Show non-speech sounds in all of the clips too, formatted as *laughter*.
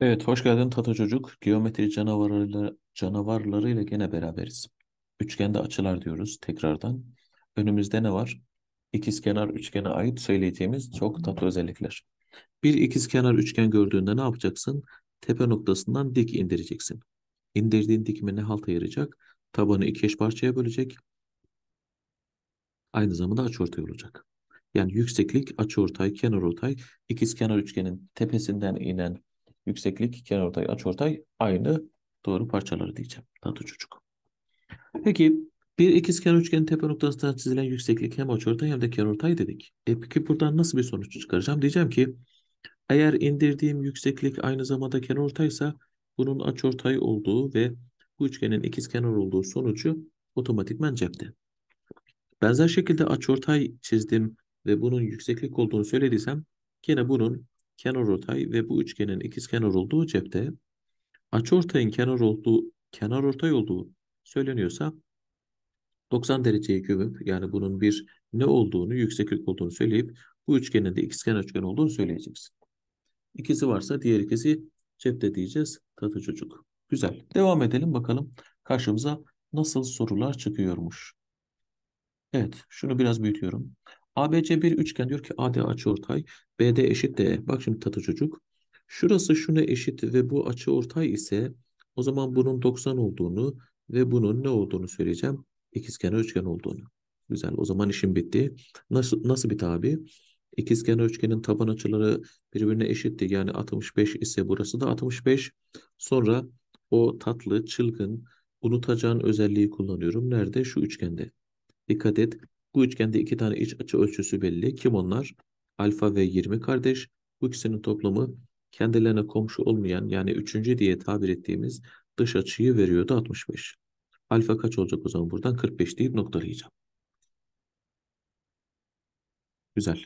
Evet, hoş geldin tatlı Çocuk. Geometri canavarlarıyla, canavarlarıyla gene beraberiz. Üçgende açılar diyoruz tekrardan. Önümüzde ne var? İkizkenar üçgene ait söyleyeceğimiz çok tatlı özellikler. Bir ikizkenar üçgen gördüğünde ne yapacaksın? Tepe noktasından dik indireceksin. İndirdiğin dikme ne halta ayıracak? Tabanı iki eş parçaya bölecek. Aynı zamanda açıortay olacak. Yani yükseklik, açıortay, kenarortay, ikizkenar üçgenin tepesinden inen yükseklik, kenarortay, açıortay aynı doğru parçaları diyeceğim. Tatlı çocuk. Peki bir ikizkenar üçgenin tepe noktasından çizilen yükseklik hem açıortay hem de kenarortay dedik. E peki buradan nasıl bir sonuç çıkaracağım? Diyeceğim ki eğer indirdiğim yükseklik aynı zamanda kenarortaysa bunun açıortay olduğu ve bu üçgenin ikizkenar olduğu sonucu otomatikman cepte. Benzer şekilde açıortay çizdim ve bunun yükseklik olduğunu söylediysem yine bunun kenarortay ve bu üçgenin ikizkenar olduğu cepte açıortayın kenar olduğu kenarortay olduğu söyleniyorsa 90 dereceye gömüp yani bunun bir ne olduğunu, yükseklik olduğunu söyleyip bu üçgenin de ikizkenar üçgen olduğunu söyleyeceksin. İkisi varsa diğer ikisi cepte diyeceğiz. Tatlı çocuk. Güzel. Devam edelim bakalım karşımıza nasıl sorular çıkıyormuş. Evet, şunu biraz büyütüyorum. ABC bir üçgen diyor ki AD açıortay, BD eşit DE. Bak şimdi tatlı çocuk. Şurası şuna eşit ve bu açıortay ise o zaman bunun 90 olduğunu ve bunun ne olduğunu söyleyeceğim. İkizkenar üçgen olduğunu. Güzel. O zaman işim bitti. Nasıl nasıl bitti abi? İkizkenar üçgenin taban açıları birbirine eşitti. Yani 65 ise burası da 65. Sonra o tatlı, çılgın, unutacağın özelliği kullanıyorum. Nerede? Şu üçgende. Dikkat et. Bu üçgende iki tane iç açı ölçüsü belli. Kim onlar? Alfa ve 20 kardeş. Bu ikisinin toplamı kendilerine komşu olmayan yani üçüncü diye tabir ettiğimiz dış açıyı veriyordu 65. Alfa kaç olacak o zaman buradan? 45 deyip noktalayacağım. Güzel.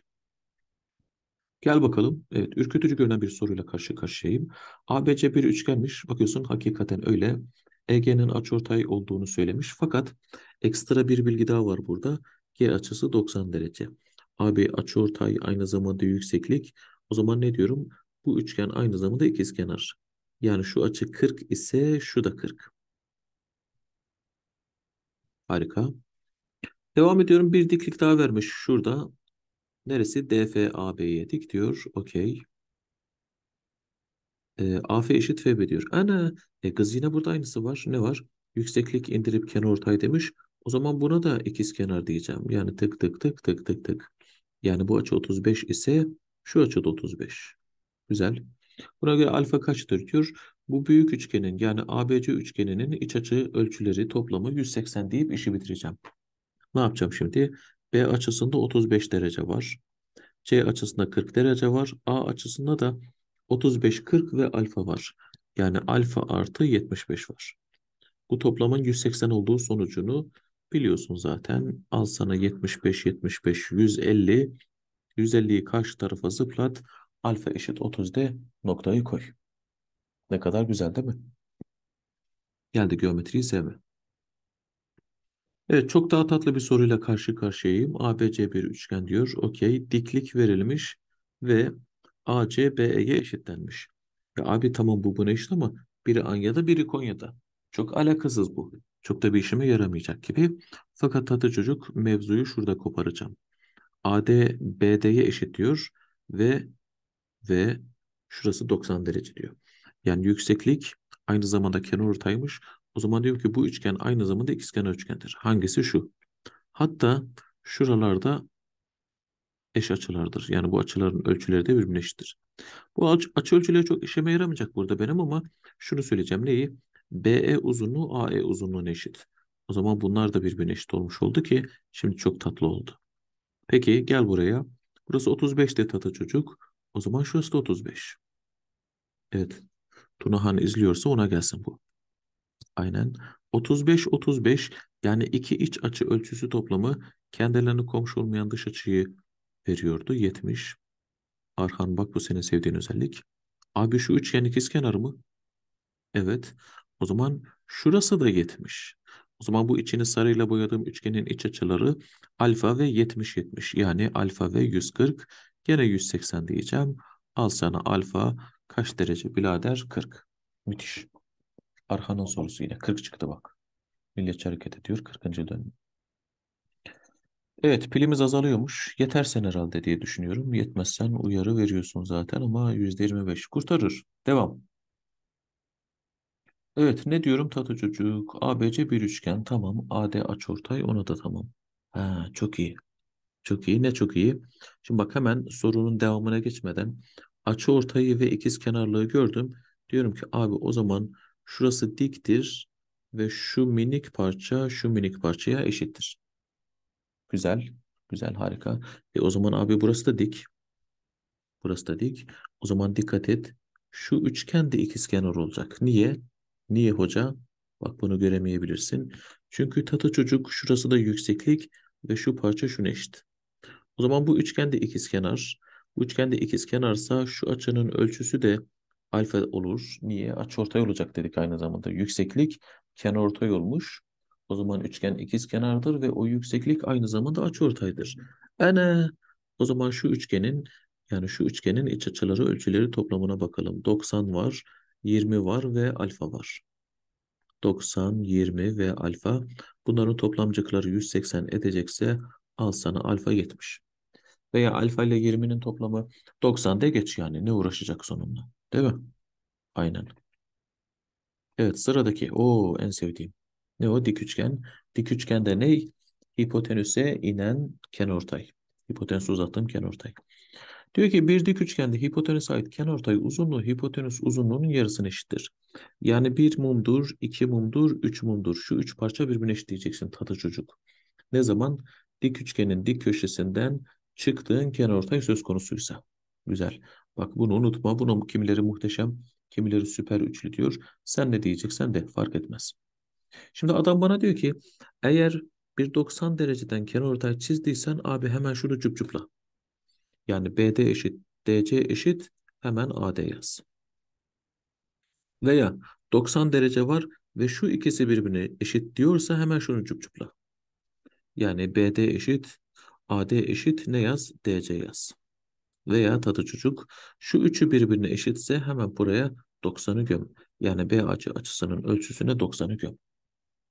Gel bakalım. Evet, ürkütücü görünen bir soruyla karşı karşıyayım. ABC bir üçgenmiş. Bakıyorsun hakikaten öyle. EG'nin açıortay olduğunu söylemiş. Fakat ekstra bir bilgi daha var burada. Geri açısı 90 derece. Abi ortay aynı zamanda yükseklik. O zaman ne diyorum? Bu üçgen aynı zamanda ikizkenar. Yani şu açı 40 ise şu da 40. Harika. Devam ediyorum. Bir diklik daha vermiş şurada. Neresi? DFAB'ye dik diyor. Okey. E, ee, AF eşit FB diyor. Ana e, kız yine burada aynısı var. Ne var? Yükseklik indirip kenar ortay demiş. O zaman buna da ikiz kenar diyeceğim. Yani tık tık tık tık tık tık. Yani bu açı 35 ise şu açı da 35. Güzel. Buna göre alfa kaçtır diyor. Bu büyük üçgenin yani ABC üçgeninin iç açı ölçüleri toplamı 180 deyip işi bitireceğim. Ne yapacağım şimdi? B açısında 35 derece var. C açısında 40 derece var. A açısında da 35, 40 ve alfa var. Yani alfa artı 75 var. Bu toplamın 180 olduğu sonucunu Biliyorsun zaten al sana 75, 75, 150. 150'yi karşı tarafa zıplat. Alfa eşit 30 de noktayı koy. Ne kadar güzel değil mi? Geldi geometriyi sevme. Evet çok daha tatlı bir soruyla karşı karşıyayım. ABC bir üçgen diyor. Okey diklik verilmiş ve AC BE'ye eşitlenmiş. Ya abi tamam bu buna eşit ama biri Anya'da biri Konya'da. Çok alakasız bu. Çok da bir işime yaramayacak gibi. Fakat tatlı çocuk mevzuyu şurada koparacağım. AD BD'ye eşit diyor ve ve şurası 90 derece diyor. Yani yükseklik aynı zamanda kenar ortaymış. O zaman diyor ki bu üçgen aynı zamanda ikizkenar üçgendir. Hangisi şu? Hatta şuralarda eş açılardır. Yani bu açıların ölçüleri de birbirine eşittir. Bu açı ölçüleri çok işime yaramayacak burada benim ama şunu söyleyeceğim. Neyi? BE uzunluğu AE uzunluğuna eşit. O zaman bunlar da birbirine eşit olmuş oldu ki şimdi çok tatlı oldu. Peki gel buraya. Burası 35 de tatlı çocuk. O zaman şurası da 35. Evet. Tunahan izliyorsa ona gelsin bu. Aynen. 35-35 yani iki iç açı ölçüsü toplamı kendilerini komşu olmayan dış açıyı veriyordu. 70. Arhan bak bu senin sevdiğin özellik. Abi şu üçgen ikizkenar mı? Evet. O zaman şurası da 70. O zaman bu içini sarıyla boyadığım üçgenin iç açıları alfa ve 70-70 yani alfa ve 140 gene 180 diyeceğim. Al sana alfa kaç derece birader 40. Müthiş. Arhan'ın sorusu yine 40 çıktı bak. Milliyetçi hareket ediyor 40. dönüm. Evet pilimiz azalıyormuş. Yetersen herhalde diye düşünüyorum. Yetmezsen uyarı veriyorsun zaten ama %25 kurtarır. Devam. Evet ne diyorum tatlı çocuk. ABC bir üçgen tamam. AD açıortay ona da tamam. Ha, çok iyi. Çok iyi. Ne çok iyi. Şimdi bak hemen sorunun devamına geçmeden açıortayı ve ikiz kenarlığı gördüm. Diyorum ki abi o zaman şurası diktir ve şu minik parça şu minik parçaya eşittir. Güzel. Güzel harika. E o zaman abi burası da dik. Burası da dik. O zaman dikkat et. Şu üçgen de ikizkenar olacak. Niye? Niye hoca? Bak bunu göremeyebilirsin. Çünkü tatı çocuk şurası da yükseklik ve şu parça şuna eşit. O zaman bu üçgende ikizkenar. Bu üçgende ikizkenarsa şu açının ölçüsü de alfa olur. Niye? Açıortay olacak dedik aynı zamanda. Yükseklik kenarortay olmuş. O zaman üçgen ikizkenardır ve o yükseklik aynı zamanda açıortaydır. Ana! O zaman şu üçgenin yani şu üçgenin iç açıları ölçüleri toplamına bakalım. 90 var. 20 var ve alfa var. 90, 20 ve alfa. Bunların toplamcıkları 180 edecekse al sana alfa 70. Veya alfa ile 20'nin toplamı 90'da geç yani ne uğraşacak sonunda. Değil mi? Aynen. Evet sıradaki o en sevdiğim. Ne o dik üçgen? Dik üçgende ne? Hipotenüse inen kenarortay. Hipotenüs uzattığım ortay. Diyor ki bir dik üçgende hipotenüs ait kenartay uzunluğu hipotenüs uzunluğunun yarısına eşittir. Yani bir mumdur, iki mumdur, üç mumdur. Şu üç parça birbirine diyeceksin, tatlı çocuk. Ne zaman? Dik üçgenin dik köşesinden çıktığın kenartay söz konusuysa. Güzel. Bak bunu unutma. Bunu kimileri muhteşem, kimileri süper üçlü diyor. Sen ne diyeceksen de fark etmez. Şimdi adam bana diyor ki eğer bir 90 dereceden kenar ortay çizdiysen abi hemen şunu cüp cüpla. Yani BD eşit DC eşit hemen AD yaz. Veya 90 derece var ve şu ikisi birbirine eşit diyorsa hemen şunu cupcupla. Yani BD eşit AD eşit ne yaz? DC yaz. Veya tadı çocuk şu üçü birbirine eşitse hemen buraya 90'ı göm. Yani B açı açısının ölçüsüne 90'ı göm.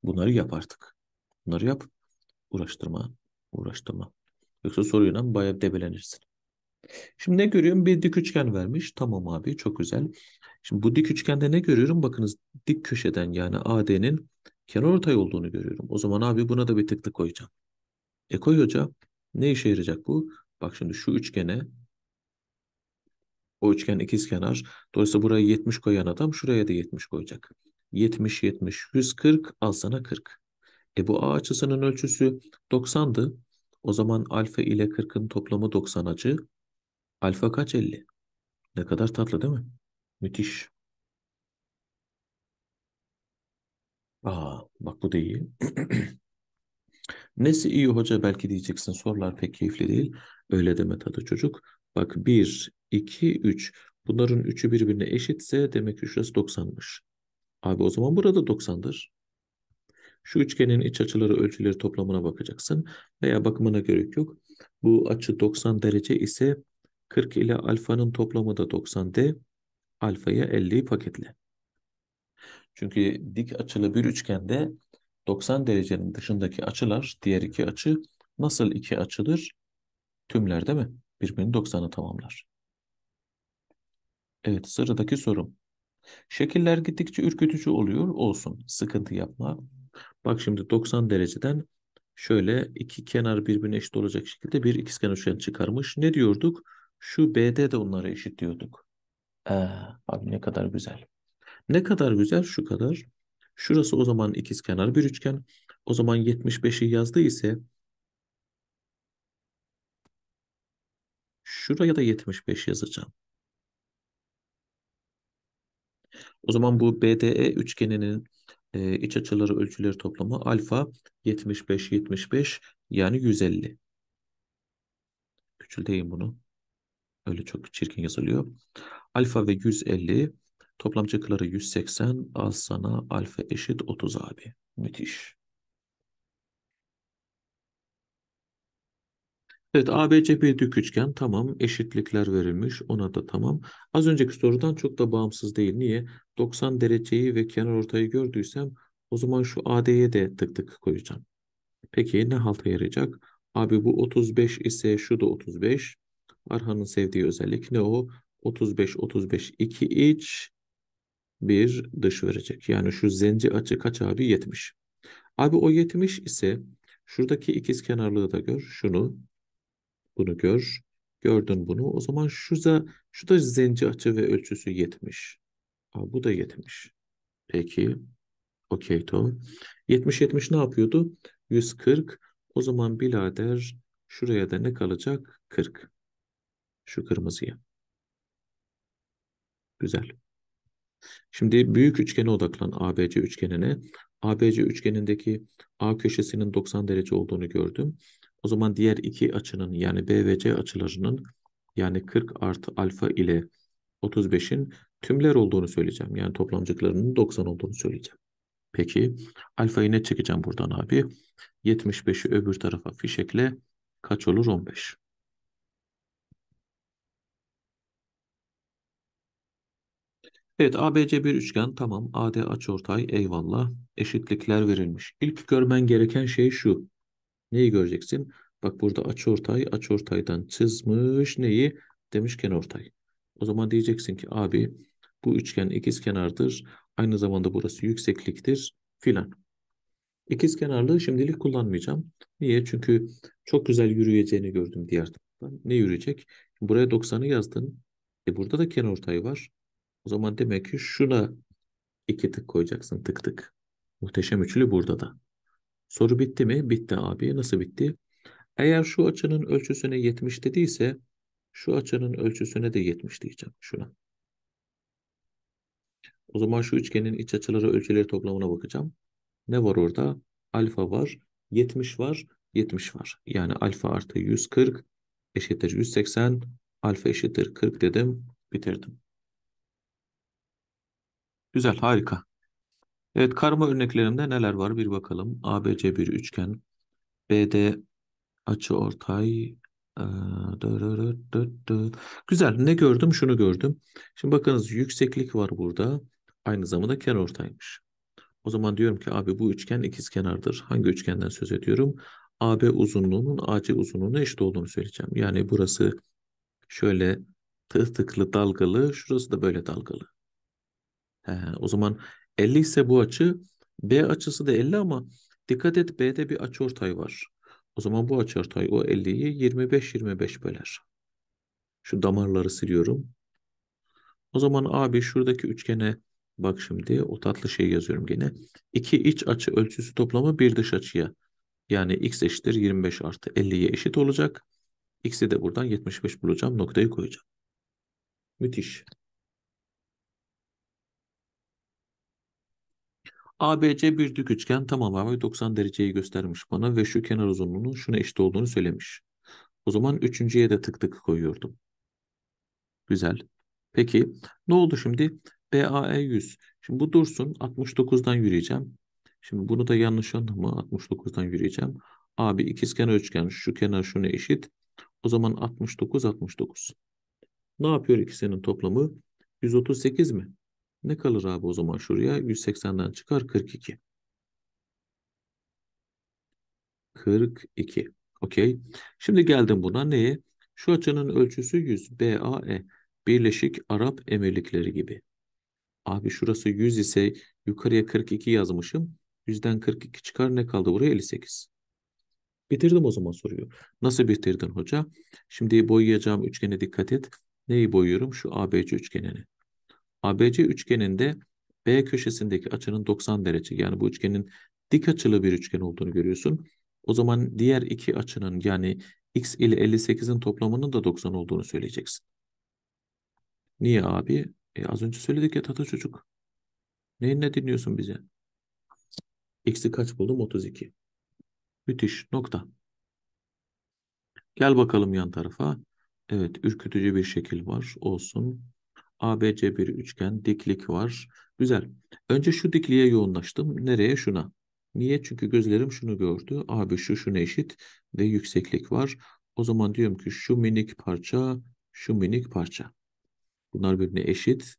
Bunları yap artık. Bunları yap. Uğraştırma. Uğraştırma. Yoksa soruyla bayağı debelenirsin. Şimdi ne görüyorum? Bir dik üçgen vermiş. Tamam abi çok güzel. Şimdi bu dik üçgende ne görüyorum? Bakınız dik köşeden yani AD'nin kenarortay olduğunu görüyorum. O zaman abi buna da bir tık koyacağım. E koy hoca. Ne işe yarayacak bu? Bak şimdi şu üçgene o üçgen ikizkenar. Dolayısıyla buraya 70 koyan adam şuraya da 70 koyacak. 70 70 140 al sana 40. E bu A açısının ölçüsü 90'dı. O zaman alfa ile 40'ın toplamı 90 açı. Alfa kaç elli? Ne kadar tatlı değil mi? Müthiş. Aa, bak bu da iyi. *clears throat* Nesi iyi hoca belki diyeceksin. Sorular pek keyifli değil. Öyle deme tadı çocuk. Bak 1, 2, 3. Bunların üçü birbirine eşitse demek ki şurası 90'mış. Abi o zaman burada 90'dır. Şu üçgenin iç açıları ölçüleri toplamına bakacaksın veya bakımına gerek yok. Bu açı 90 derece ise 40 ile alfanın toplamı da 90D. Alfaya 50'yi paketle. Çünkü dik açılı bir üçgende 90 derecenin dışındaki açılar, diğer iki açı nasıl iki açıdır? Tümler değil mi? Birbirini 90'a tamamlar. Evet sıradaki sorum. Şekiller gittikçe ürkütücü oluyor. Olsun sıkıntı yapma. Bak şimdi 90 dereceden şöyle iki kenar birbirine eşit olacak şekilde bir ikizkenar üçgen çıkarmış. Ne diyorduk? Şu B'de de onları eşitliyorduk. Ee, abi ne kadar güzel. Ne kadar güzel şu kadar. Şurası o zaman ikizkenar bir üçgen. O zaman 75'i yazdı ise şuraya da 75 yazacağım. O zaman bu BDE üçgeninin e, iç açıları ölçüleri toplamı alfa 75 75 yani 150. Küçülteyim bunu. Öyle çok çirkin yazılıyor. Alfa ve 150 toplam çıkıları 180 al sana alfa eşit 30 abi. Müthiş. Evet ABCP dik üçgen tamam eşitlikler verilmiş ona da tamam. Az önceki sorudan çok da bağımsız değil. Niye? 90 dereceyi ve kenar ortayı gördüysem o zaman şu AD'ye de tık tık koyacağım. Peki ne halta yarayacak? Abi bu 35 ise şu da 35. Arhan'ın sevdiği özellik ne o? 35 35 2 iç bir dış verecek. Yani şu zenci açı kaç abi? 70. Abi o 70 ise şuradaki ikiz kenarlığı da gör. Şunu bunu gör. Gördün bunu. O zaman şu da, şu da zenci açı ve ölçüsü 70. Abi bu da 70. Peki. Okey tamam. 70-70 ne yapıyordu? 140. O zaman birader şuraya da ne kalacak? 40. Şu kırmızıya. Güzel. Şimdi büyük üçgene odaklan ABC üçgenine. ABC üçgenindeki A köşesinin 90 derece olduğunu gördüm. O zaman diğer iki açının yani B ve C açılarının yani 40 artı alfa ile 35'in tümler olduğunu söyleyeceğim. Yani toplamcıklarının 90 olduğunu söyleyeceğim. Peki alfayı ne çekeceğim buradan abi? 75'i öbür tarafa fişekle kaç olur? 15. Evet ABC bir üçgen tamam. AD açıortay eyvallah. Eşitlikler verilmiş. İlk görmen gereken şey şu. Neyi göreceksin? Bak burada açıortay açıortaydan çizmiş neyi? Demiş kenortay. O zaman diyeceksin ki abi bu üçgen ikizkenardır. Aynı zamanda burası yüksekliktir filan. İkizkenarlığı şimdilik kullanmayacağım. Niye? Çünkü çok güzel yürüyeceğini gördüm diğer taraftan. Ne yürüyecek? Buraya 90'ı yazdın. E burada da kenortay var. O zaman demek ki şuna iki tık koyacaksın tık tık. Muhteşem üçlü burada da. Soru bitti mi? Bitti abi. Nasıl bitti? Eğer şu açının ölçüsüne 70 dediyse şu açının ölçüsüne de 70 diyeceğim şuna. O zaman şu üçgenin iç açıları ölçüleri toplamına bakacağım. Ne var orada? Alfa var, 70 var, 70 var. Yani alfa artı 140 eşittir 180, alfa eşittir 40 dedim, bitirdim. Güzel, harika. Evet, karma örneklerimde neler var bir bakalım. ABC bir üçgen. BD açı ortay. Ee, Güzel. Ne gördüm? Şunu gördüm. Şimdi bakınız yükseklik var burada. Aynı zamanda kenar ortaymış. O zaman diyorum ki abi bu üçgen ikiz Hangi üçgenden söz ediyorum? AB uzunluğunun AC uzunluğuna eşit olduğunu söyleyeceğim. Yani burası şöyle tıklı dalgalı. Şurası da böyle dalgalı. He, o zaman 50 ise bu açı B açısı da 50 ama dikkat et B'de bir açıortay var. O zaman bu açıortay o 50'yi 25-25 böler. Şu damarları siliyorum. O zaman abi şuradaki üçgene bak şimdi o tatlı şeyi yazıyorum gene. İki iç açı ölçüsü toplamı bir dış açıya. Yani x eşittir 25 artı 50'ye eşit olacak. X'i de buradan 75 bulacağım. Noktayı koyacağım. Müthiş. ABC bir dik üçgen tamamen 90 dereceyi göstermiş bana ve şu kenar uzunluğunun şuna eşit olduğunu söylemiş. O zaman üçüncüye de tık tık koyuyordum. Güzel. Peki ne oldu şimdi? BAE 100. Şimdi bu dursun 69'dan yürüyeceğim. Şimdi bunu da yanlış anlama 69'dan yürüyeceğim. Abi ikizkenar üçgen şu kenar şuna eşit. O zaman 69 69. Ne yapıyor ikisinin toplamı? 138 mi? Ne kalır abi o zaman şuraya? 180'den çıkar 42. 42. Okey. Şimdi geldim buna neye? Şu açının ölçüsü 100 BAE. Birleşik Arap Emirlikleri gibi. Abi şurası 100 ise yukarıya 42 yazmışım. 100'den 42 çıkar ne kaldı buraya? 58. Bitirdim o zaman soruyor. Nasıl bitirdin hoca? Şimdi boyayacağım üçgene dikkat et. Neyi boyuyorum? Şu ABC üçgenini. ABC üçgeninde B köşesindeki açının 90 derece yani bu üçgenin dik açılı bir üçgen olduğunu görüyorsun. O zaman diğer iki açının yani x ile 58'in toplamının da 90 olduğunu söyleyeceksin. Niye abi? E az önce söyledik ya tata çocuk. Neyin ne dinliyorsun bize? X'i kaç buldum? 32. Müthiş. Nokta. Gel bakalım yan tarafa. Evet ürkütücü bir şekil var. Olsun. ABC bir üçgen diklik var. Güzel. Önce şu dikliğe yoğunlaştım. Nereye? Şuna. Niye? Çünkü gözlerim şunu gördü. Abi şu şuna eşit ve yükseklik var. O zaman diyorum ki şu minik parça, şu minik parça. Bunlar birbirine eşit.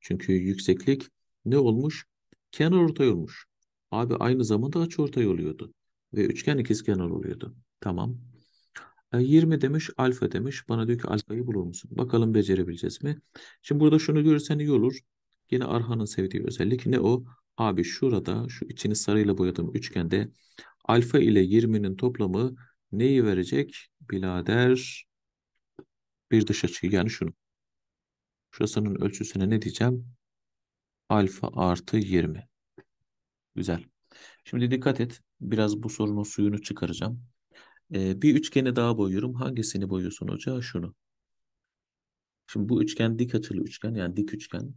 Çünkü yükseklik ne olmuş? Kenar ortay olmuş. Abi aynı zamanda açı ortay oluyordu. Ve üçgen ikizkenar oluyordu. Tamam. 20 e, demiş alfa demiş. Bana diyor ki alfayı bulur musun? Bakalım becerebileceğiz mi? Şimdi burada şunu görürsen iyi olur. Yine Arhan'ın sevdiği özellik ne o? Abi şurada şu içini sarıyla boyadığım üçgende alfa ile 20'nin toplamı neyi verecek? Bilader bir dış açı yani şunu. Şurasının ölçüsüne ne diyeceğim? Alfa artı 20. Güzel. Şimdi dikkat et. Biraz bu sorunun suyunu çıkaracağım bir üçgeni daha boyuyorum. Hangisini boyuyorsun hocam? Şunu. Şimdi bu üçgen dik açılı üçgen yani dik üçgen.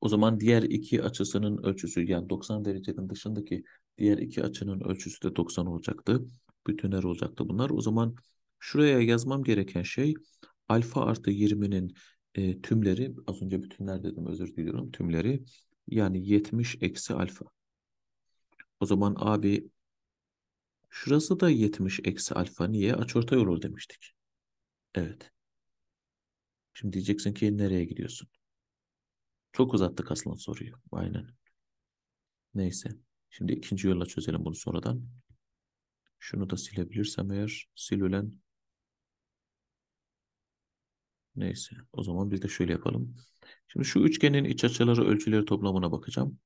O zaman diğer iki açısının ölçüsü yani 90 derecenin dışındaki diğer iki açının ölçüsü de 90 olacaktı. Bütünler olacaktı bunlar. O zaman şuraya yazmam gereken şey alfa artı 20'nin e, tümleri az önce bütünler dedim özür diliyorum tümleri yani 70 eksi alfa. O zaman abi Şurası da 70 eksi alfa niye? Açıortay olur demiştik. Evet. Şimdi diyeceksin ki nereye gidiyorsun? Çok uzattık aslında soruyu. Aynen. Neyse. Şimdi ikinci yolla çözelim bunu sonradan. Şunu da silebilirsem eğer silülen Neyse. O zaman biz de şöyle yapalım. Şimdi şu üçgenin iç açıları ölçüleri toplamına bakacağım.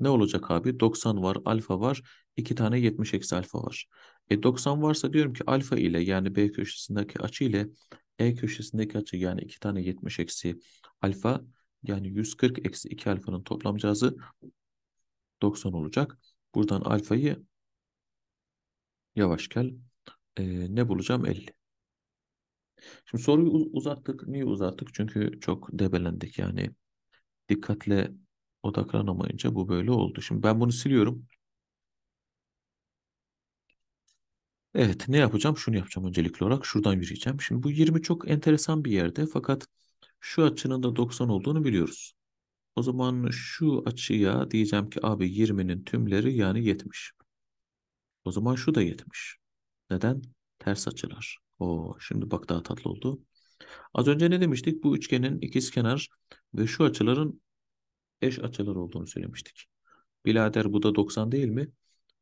Ne olacak abi? 90 var, alfa var. 2 tane 70 eksi alfa var. E 90 varsa diyorum ki alfa ile yani B köşesindeki açı ile E köşesindeki açı yani 2 tane 70 eksi alfa yani 140 eksi 2 alfanın toplam cihazı 90 olacak. Buradan alfayı yavaş gel. E, ne bulacağım? 50. Şimdi soruyu uzattık. Niye uzattık? Çünkü çok debelendik yani. Dikkatle odaklanamayınca bu böyle oldu. Şimdi ben bunu siliyorum. Evet ne yapacağım? Şunu yapacağım öncelikli olarak. Şuradan yürüyeceğim. Şimdi bu 20 çok enteresan bir yerde fakat şu açının da 90 olduğunu biliyoruz. O zaman şu açıya diyeceğim ki abi 20'nin tümleri yani 70. O zaman şu da 70. Neden? Ters açılar. Oo, şimdi bak daha tatlı oldu. Az önce ne demiştik? Bu üçgenin ikizkenar ve şu açıların eş açılar olduğunu söylemiştik. Bilader bu da 90 değil mi?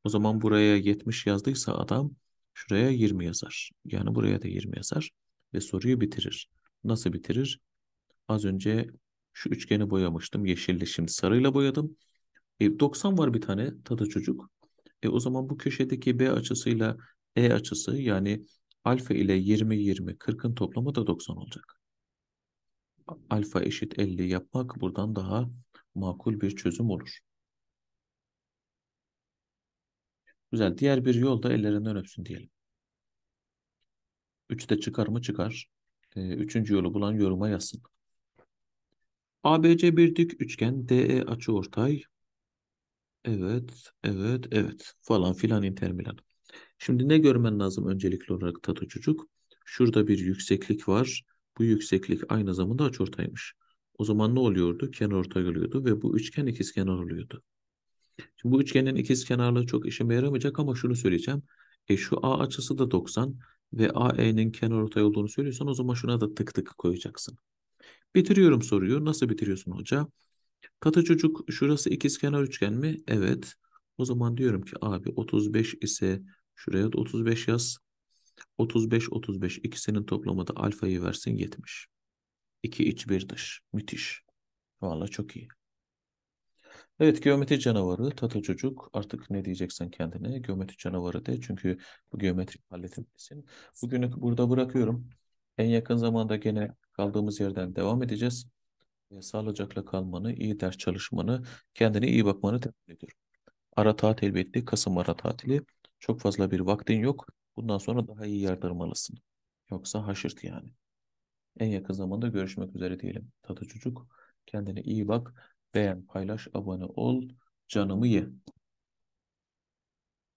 O zaman buraya 70 yazdıysa adam şuraya 20 yazar. Yani buraya da 20 yazar ve soruyu bitirir. Nasıl bitirir? Az önce şu üçgeni boyamıştım. Yeşille şimdi sarıyla boyadım. E, 90 var bir tane tadı çocuk. E, o zaman bu köşedeki B açısıyla E açısı yani alfa ile 20, 20, 40'ın toplamı da 90 olacak. Alfa eşit 50 yapmak buradan daha makul bir çözüm olur. Güzel. Diğer bir yol da ellerinden öpsün diyelim. Üçte çıkar mı çıkar. Ee, üçüncü yolu bulan yoruma yazsın. ABC bir dik üçgen. DE açı ortay. Evet, evet, evet falan filan intermilan. Şimdi ne görmen lazım öncelikli olarak Tato çocuk? Şurada bir yükseklik var. Bu yükseklik aynı zamanda açıortaymış. O zaman ne oluyordu? Kenar orta oluyordu ve bu üçgen ikizkenar oluyordu. Şimdi bu üçgenin ikizkenarlığı çok işime yaramayacak ama şunu söyleyeceğim. E şu A açısı da 90 ve AE'nin kenar ortay olduğunu söylüyorsan o zaman şuna da tık tık koyacaksın. Bitiriyorum soruyu. Nasıl bitiriyorsun hoca? Katı çocuk şurası ikizkenar üçgen mi? Evet. O zaman diyorum ki abi 35 ise şuraya da 35 yaz. 35 35 ikisinin toplamı da alfayı versin 70. İki iç bir dış. Müthiş. Valla çok iyi. Evet geometri canavarı tatlı Çocuk artık ne diyeceksen kendine geometri canavarı de çünkü bu geometrik paletindesin. Bugünü burada bırakıyorum. En yakın zamanda gene kaldığımız yerden devam edeceğiz. E, sağlıcakla kalmanı, iyi ders çalışmanı, kendine iyi bakmanı temin ediyorum. Ara tatil elbette Kasım ara tatili. Çok fazla bir vaktin yok. Bundan sonra daha iyi yardırmalısın. Yoksa haşırt yani. En yakın zamanda görüşmek üzere diyelim. Tatlı çocuk kendine iyi bak. Beğen, paylaş, abone ol. Canımı ye.